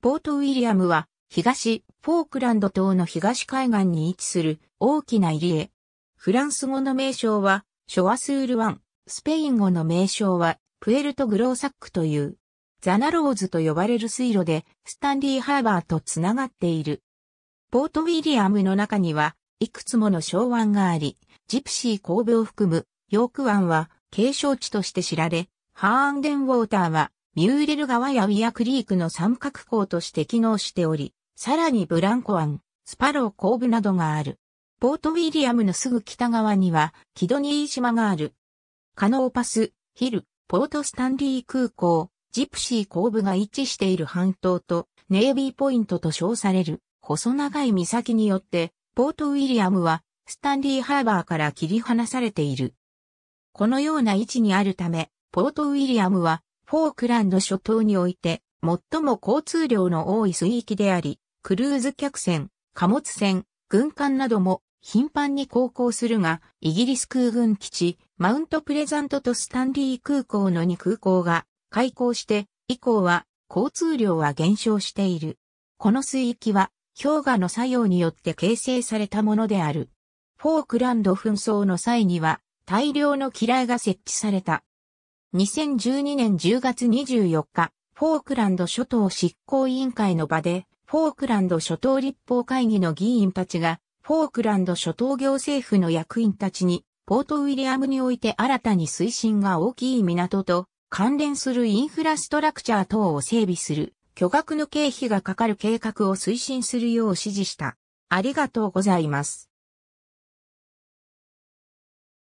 ポートウィリアムは東フォークランド島の東海岸に位置する大きな入り江。フランス語の名称はショワスール湾、スペイン語の名称はプエルトグローサックというザナローズと呼ばれる水路でスタンリーハーバーとつながっている。ポートウィリアムの中にはいくつもの小湾があり、ジプシー神戸を含むヨーク湾は継承地として知られ、ハーンデンウォーターはミューレル川やウィアクリークの三角港として機能しており、さらにブランコ湾、スパロー後部などがある。ポートウィリアムのすぐ北側には、キドニー島がある。カノーパス、ヒル、ポートスタンリー空港、ジプシー後部が位置している半島と、ネイビーポイントと称される、細長い岬によって、ポートウィリアムは、スタンリーハーバーから切り離されている。このような位置にあるため、ポートウィリアムは、フォークランド諸島において、最も交通量の多い水域であり、クルーズ客船、貨物船、軍艦なども頻繁に航行するが、イギリス空軍基地、マウントプレザントとスタンリー空港の2空港が開港して以降は交通量は減少している。この水域は氷河の作用によって形成されたものである。フォークランド紛争の際には大量の機雷が設置された。2012年10月24日、フォークランド諸島執行委員会の場で、フォークランド諸島立法会議の議員たちが、フォークランド諸島行政府の役員たちに、ポートウィリアムにおいて新たに推進が大きい港と関連するインフラストラクチャー等を整備する巨額の経費がかかる計画を推進するよう指示した。ありがとうございます。